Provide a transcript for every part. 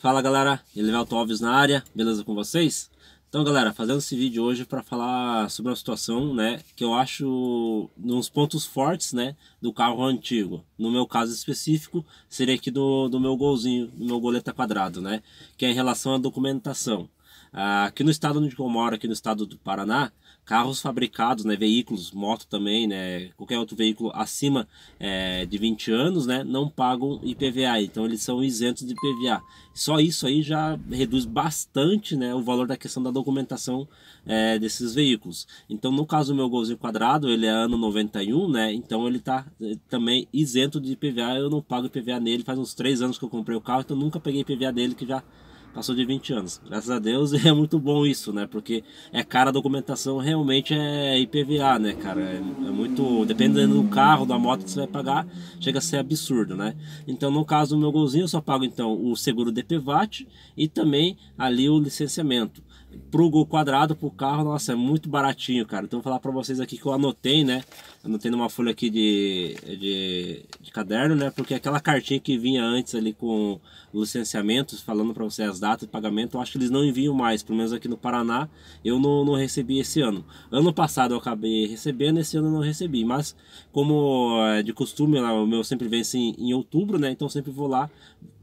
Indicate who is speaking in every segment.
Speaker 1: Fala galera, Elivelto Alves na área, beleza com vocês? Então galera, fazendo esse vídeo hoje para falar sobre uma situação, né, que eu acho uns pontos fortes, né, do carro antigo. No meu caso específico, seria aqui do, do meu golzinho, do meu goleta quadrado, né, que é em relação à documentação. Ah, aqui no estado onde eu moro, aqui no estado do Paraná, carros fabricados, né, veículos, moto também, né, qualquer outro veículo acima é, de 20 anos, né, não pagam IPVA, então eles são isentos de IPVA. Só isso aí já reduz bastante, né, o valor da questão da documentação é, desses veículos. Então, no caso do meu Golzinho quadrado, ele é ano 91, né, então ele tá é, também isento de IPVA, eu não pago IPVA nele, faz uns 3 anos que eu comprei o carro, então nunca peguei IPVA dele que já passou de 20 anos. Graças a Deus é muito bom isso, né? Porque é cara a documentação, realmente é IPVA, né, cara? É, é, muito. Dependendo do carro, da moto que você vai pagar, chega a ser absurdo, né? Então, no caso do meu golzinho, eu só pago então o seguro DPVAT e também ali o licenciamento pro Gol Quadrado, pro carro, nossa, é muito baratinho, cara. Então vou falar pra vocês aqui que eu anotei, né? Anotei numa folha aqui de, de, de caderno, né? Porque aquela cartinha que vinha antes ali com licenciamentos, falando pra vocês as datas de pagamento, eu acho que eles não enviam mais, pelo menos aqui no Paraná, eu não, não recebi esse ano. Ano passado eu acabei recebendo, esse ano eu não recebi, mas como é de costume, lá, o meu sempre vence em, em outubro, né? Então sempre vou lá,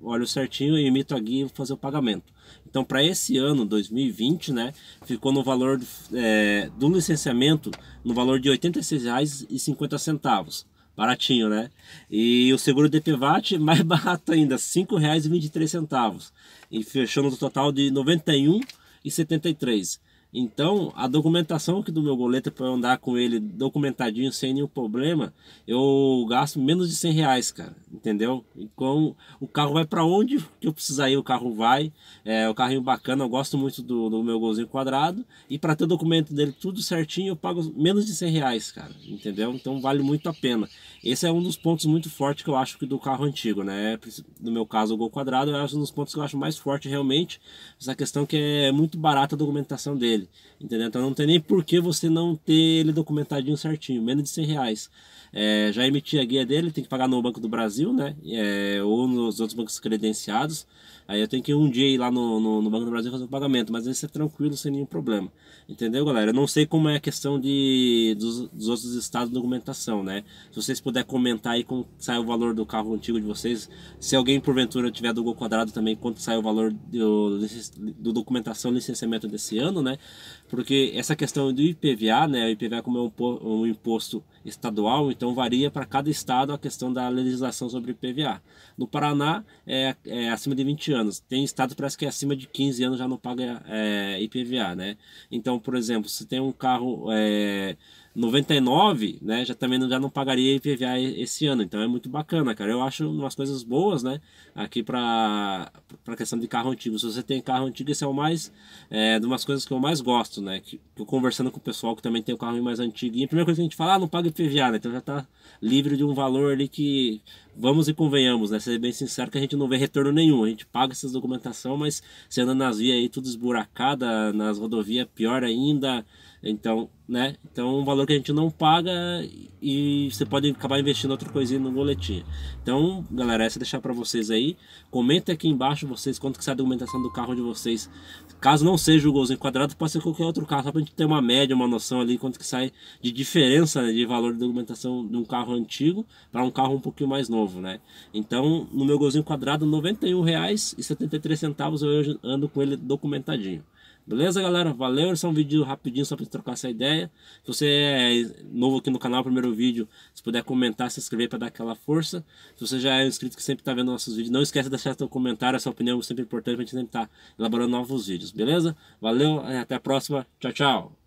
Speaker 1: olho certinho e emito a guia e vou fazer o pagamento. Então para esse ano, 2020, né? Ficou no valor é, do licenciamento no valor de R$ 86,50. Baratinho, né? E o seguro de PVAT mais barato ainda, R$ 5,23. E fechou no total de R$ 91,73. Então, a documentação aqui do meu boleto para andar com ele documentadinho, sem nenhum problema, eu gasto menos de 100 reais, cara. Entendeu? Então, o carro vai para onde que eu precisar ir, o carro vai. É o um carrinho bacana, eu gosto muito do, do meu golzinho quadrado. E para ter o documento dele tudo certinho, eu pago menos de 100 reais, cara. Entendeu? Então, vale muito a pena. Esse é um dos pontos muito fortes que eu acho que do carro antigo, né? No meu caso, o Gol Quadrado, é um dos pontos que eu acho mais forte realmente. Essa questão que é muito barata a documentação dele entendeu? Então não tem nem por que você não ter ele documentadinho certinho, menos de 100 reais. É, já emitir a guia dele, tem que pagar no Banco do Brasil, né? É, ou nos outros bancos credenciados. Aí eu tenho que um dia ir lá no, no, no Banco do Brasil fazer o pagamento, mas isso é tranquilo, sem nenhum problema. Entendeu, galera? Eu não sei como é a questão de, dos, dos outros estados de documentação, né? Se vocês puderem comentar aí como sai o valor do carro antigo de vocês. Se alguém porventura tiver do Gol Quadrado também, quanto sai o valor do, do documentação licenciamento desse ano, né? porque essa questão do IPVA, né, o IPVA como é um, imposto estadual, então varia para cada estado a questão da legislação sobre IPVA. No Paraná é, é acima de 20 anos, tem estado parece que é acima de 15 anos já não paga é, IPVA, né? Então, por exemplo, se tem um carro é, 99, né, já também não, já não pagaria IPVA esse ano. Então é muito bacana, cara. Eu acho umas coisas boas, né, aqui para para questão de carro antigo. Se você tem carro antigo, esse é o mais é, de umas coisas que eu mais gosto, né? Que eu conversando com o pessoal que também tem o um carro mais antigo, e a primeira coisa que a gente fala, ah, não paga IPVA, né? Então já tá livre de um valor ali que vamos e convenhamos, né? Ser bem sincero que a gente não vê retorno nenhum. A gente paga essas documentação, mas você anda nas vias aí tudo esburacada, nas rodovias é pior ainda. Então, né? Então, um valor que a gente não paga e você pode acabar investindo outra coisinha no boletim. Então, galera, essa deixar para vocês aí. Comenta aqui embaixo vocês quanto que sai a documentação do carro de vocês. Caso não seja o golzinho quadrado, pode ser qualquer outro carro, só pra gente ter uma média, uma noção ali quanto que sai de diferença né, de valor de documentação de um carro antigo para um carro um pouquinho mais novo novo, né? Então, no meu golzinho quadrado, R$ 91,73 eu ando com ele documentadinho. Beleza, galera? Valeu, esse é um vídeo rapidinho só para trocar essa ideia. Se você é novo aqui no canal, primeiro vídeo, se puder comentar, se inscrever para dar aquela força. Se você já é inscrito que sempre está vendo nossos vídeos, não esquece de deixar seu comentário, sua é opinião é sempre importante para a gente sempre estar tá elaborando novos vídeos, beleza? Valeu, até a próxima. Tchau, tchau.